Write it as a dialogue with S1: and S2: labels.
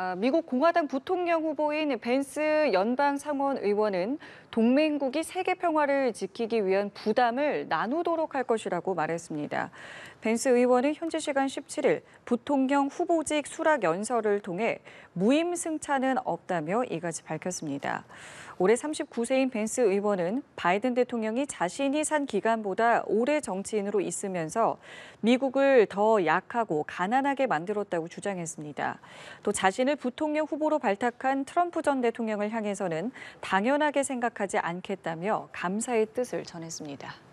S1: 아, 미국 공화당 부통령 후보인 벤스 연방 상원 의원은 동맹국이 세계 평화를 지키기 위한 부담을 나누도록 할 것이라고 말했습니다. 벤스 의원은 현지 시간 17일 부통령 후보직 수락 연설을 통해 무임 승차는 없다며 이같이 밝혔습니다. 올해 39세인 벤스 의원은 바이든 대통령이 자신이 산 기간보다 오래 정치인으로 있으면서 미국을 더 약하고 가난하게 만들었다고 주장했습니다. 또자신 자신을 부통령 후보로 발탁한 트럼프 전 대통령을 향해서는 당연하게 생각하지 않겠다며 감사의 뜻을 전했습니다.